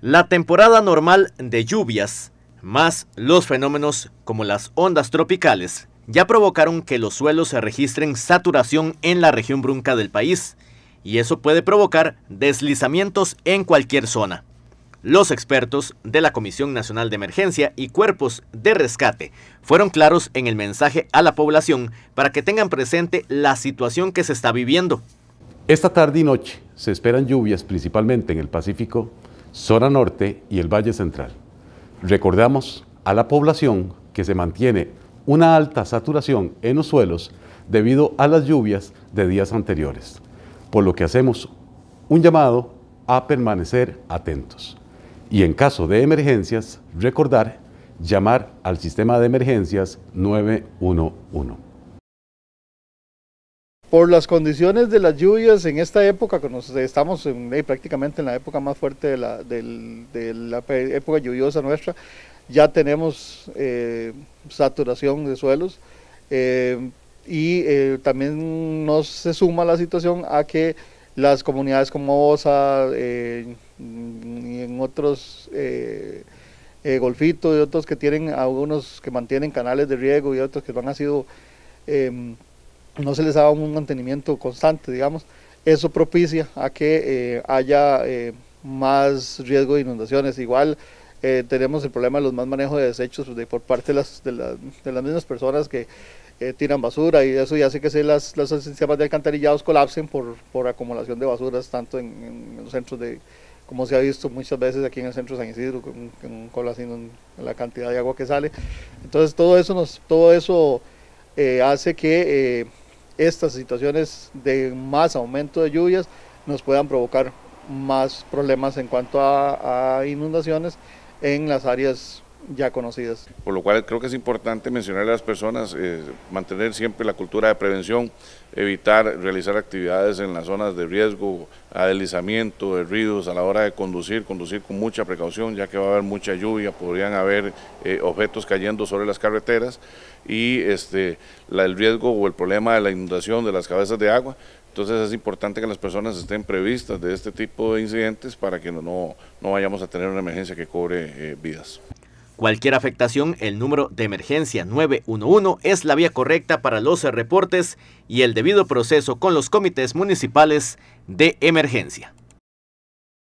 La temporada normal de lluvias, más los fenómenos como las ondas tropicales, ya provocaron que los suelos se registren saturación en la región brunca del país, y eso puede provocar deslizamientos en cualquier zona. Los expertos de la Comisión Nacional de Emergencia y cuerpos de rescate fueron claros en el mensaje a la población para que tengan presente la situación que se está viviendo. Esta tarde y noche se esperan lluvias principalmente en el Pacífico zona norte y el Valle Central. Recordamos a la población que se mantiene una alta saturación en los suelos debido a las lluvias de días anteriores, por lo que hacemos un llamado a permanecer atentos. Y en caso de emergencias, recordar llamar al sistema de emergencias 911 por las condiciones de las lluvias en esta época, que estamos eh, prácticamente en la época más fuerte de la, época lluviosa nuestra, ya tenemos eh, saturación de suelos eh, y también nos se suma la situación a que las comunidades como Osa y en otros golfitos y otros que tienen algunos que mantienen canales de riego y otros que van han sido em, no se les daba un mantenimiento constante, digamos, eso propicia a que eh, haya eh, más riesgo de inundaciones. Igual eh, tenemos el problema de los más manejos de desechos de, por parte de las, de, las mismas personas que tiran basura y eso ya hace que las, los sistemas de alcantarillados colapsen por, por acumulación de basuras, tanto en, los centros de, como se ha visto muchas veces aquí en el centro de San Isidro, con, la, la cantidad de agua que sale. Entonces todo eso, nos, todo eso hace que estas situaciones de más aumento de lluvias nos puedan provocar más problemas en cuanto a, inundaciones en las áreas ya conocidas. Por lo cual creo que es importante mencionar a las personas, eh, mantener siempre la cultura de prevención, evitar realizar actividades en las zonas de riesgo, a deslizamiento, de ríos, a la hora de conducir, conducir con mucha precaución, ya que va a haber mucha lluvia, podrían haber eh, objetos cayendo sobre las carreteras y este, el riesgo o el problema de la inundación de las cabezas de agua, entonces es importante que las personas estén previstas de este tipo de incidentes para que no, vayamos a tener una emergencia que cobre eh, vidas. Cualquier afectación, el número de emergencia 911 es la vía correcta para los reportes y el debido proceso con los comités municipales de emergencia.